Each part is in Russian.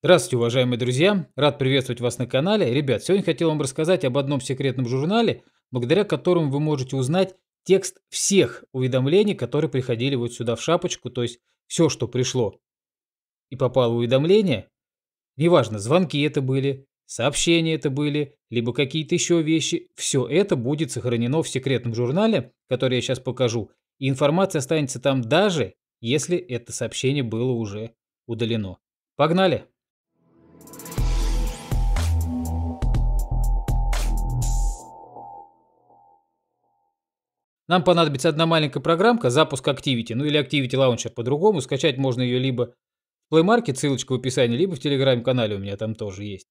Здравствуйте, уважаемые друзья! Рад приветствовать вас на канале. Ребят, сегодня хотел вам рассказать об одном секретном журнале, благодаря которому вы можете узнать текст всех уведомлений, которые приходили вот сюда в шапочку, то есть все, что пришло и попало в уведомление. Неважно, звонки это были, сообщения это были, либо какие-то еще вещи. Все это будет сохранено в секретном журнале, который я сейчас покажу. И информация останется там даже, если это сообщение было уже удалено. Погнали! Нам понадобится одна маленькая программка, запуск Activity, ну или Activity Launcher по-другому. Скачать можно ее либо в Play Market, ссылочка в описании, либо в Telegram-канале у меня там тоже есть.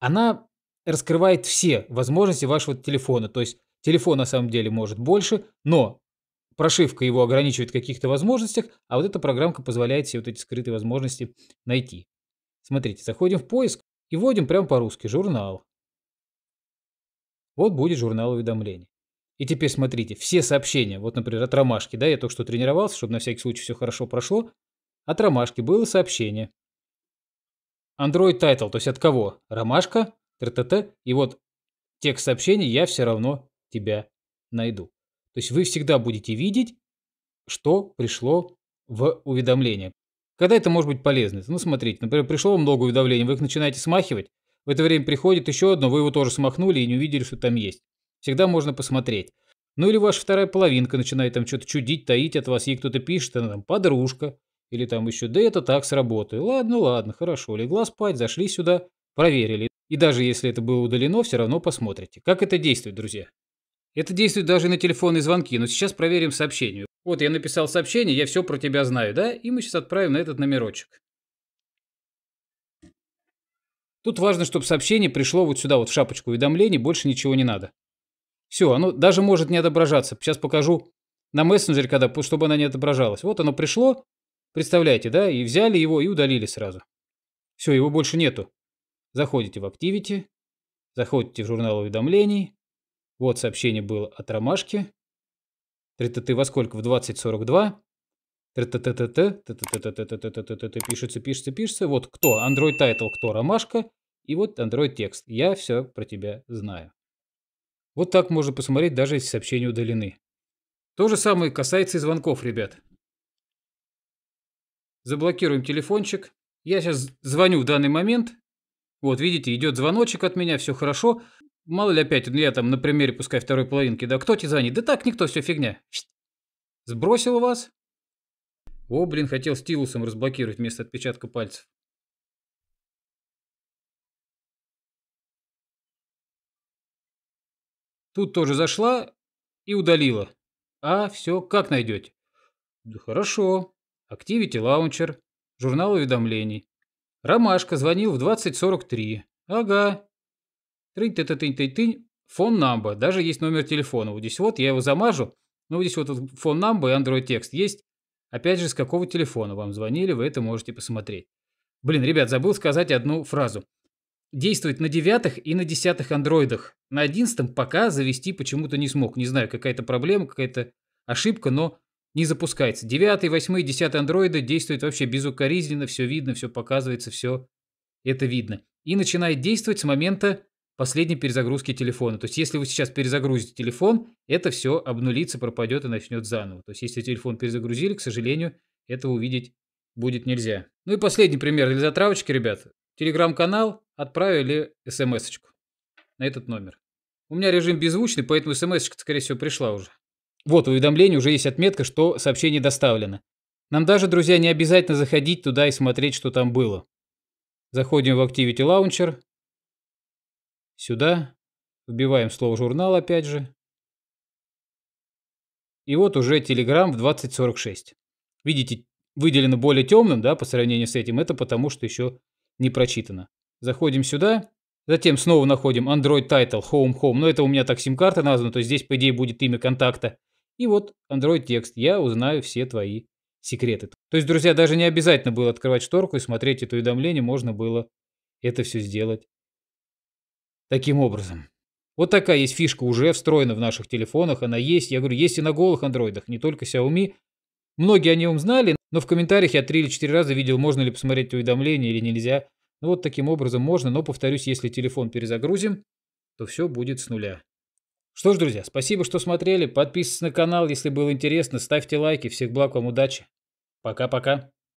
Она раскрывает все возможности вашего телефона. То есть телефон на самом деле может больше, но прошивка его ограничивает в каких-то возможностях, а вот эта программка позволяет все вот эти скрытые возможности найти. Смотрите, заходим в поиск и вводим прямо по-русски «журнал». Вот будет журнал уведомлений. И теперь смотрите, все сообщения, вот, например, от Ромашки, да, я только что тренировался, чтобы на всякий случай все хорошо прошло. От Ромашки было сообщение. Android Title, то есть от кого? Ромашка, ТТТ, и вот текст сообщения «Я все равно тебя найду». То есть вы всегда будете видеть, что пришло в уведомление. Когда это может быть полезно? Ну, смотрите, например, пришло много уведомлений, вы их начинаете смахивать, в это время приходит еще одно, вы его тоже смахнули и не увидели, что там есть. Всегда можно посмотреть. Ну или ваша вторая половинка начинает там что-то чудить, таить от вас, ей кто-то пишет, она там подружка. Или там еще, да это так с Ладно, ладно, хорошо, легла спать, зашли сюда, проверили. И даже если это было удалено, все равно посмотрите. Как это действует, друзья? Это действует даже на телефонные звонки, но сейчас проверим сообщение. Вот я написал сообщение, я все про тебя знаю, да? И мы сейчас отправим на этот номерочек. Тут важно, чтобы сообщение пришло вот сюда, вот в шапочку уведомлений, больше ничего не надо. Все, оно даже может не отображаться. Сейчас покажу на мессенджере, когда, чтобы она не отображалась. Вот оно пришло, представляете, да, и взяли его и удалили сразу. Все, его больше нету. Заходите в Activity, заходите в журнал уведомлений. Вот сообщение было от Ромашки. Ты во сколько? В 2042. ТТТТТ, пишется, пишется, пишется. Вот кто? Android Title, кто? Ромашка. И вот Android текст. Я все про тебя знаю. Вот так можно посмотреть, даже если сообщения удалены. То же самое касается и звонков, ребят. Заблокируем телефончик. Я сейчас звоню в данный момент. Вот, видите, идет звоночек от меня, все хорошо. Мало ли опять, я там на примере, пускай второй половинки, да кто тебе звонит? Да так, никто, все фигня. Сбросил вас. О, блин, хотел стилусом разблокировать место отпечатка пальцев. Тут тоже зашла и удалила. А, все, как найдете? Да хорошо. Activity Launcher, журнал уведомлений. Ромашка звонил в 2043. Ага. Трынь-ты-ты-тынь-тынь-тынь. Фон намба. Даже есть номер телефона. Вот здесь вот я его замажу. Ну, вот здесь вот фон намба и Android текст есть. Опять же, с какого телефона вам звонили, вы это можете посмотреть. Блин, ребят, забыл сказать одну фразу действует на девятых и на десятых андроидах. На одиннадцатом пока завести почему-то не смог. Не знаю, какая-то проблема, какая-то ошибка, но не запускается. Девятый, восьмой, десятый андроиды действуют вообще безукоризненно, все видно, все показывается, все это видно. И начинает действовать с момента последней перезагрузки телефона. То есть, если вы сейчас перезагрузите телефон, это все обнулится, пропадет и начнет заново. То есть, если телефон перезагрузили, к сожалению, этого увидеть будет нельзя. Ну и последний пример для затравочки, ребят. Телеграм-канал, отправили смс-очку на этот номер. У меня режим беззвучный, поэтому смс скорее всего, пришла уже. Вот, в уведомлении уже есть отметка, что сообщение доставлено. Нам даже, друзья, не обязательно заходить туда и смотреть, что там было. Заходим в Activity Launcher. Сюда. Вбиваем слово «журнал» опять же. И вот уже Telegram в 2046. Видите, выделено более темным, да, по сравнению с этим. Это потому, что еще не прочитано. Заходим сюда. Затем снова находим Android Title Home Home. Но ну, это у меня так сим-карта названа, то есть здесь, по идее, будет имя контакта. И вот Android текст. Я узнаю все твои секреты. То есть, друзья, даже не обязательно было открывать шторку и смотреть это уведомление. Можно было это все сделать таким образом. Вот такая есть фишка, уже встроена в наших телефонах, она есть, я говорю, есть и на голых андроидах, не только Xiaomi. Многие о нем знали, но в комментариях я три или четыре раза видел, можно ли посмотреть уведомление или нельзя. Ну вот таким образом можно, но, повторюсь, если телефон перезагрузим, то все будет с нуля. Что ж, друзья, спасибо, что смотрели. Подписывайтесь на канал, если было интересно. Ставьте лайки. Всех благ вам, удачи. Пока-пока.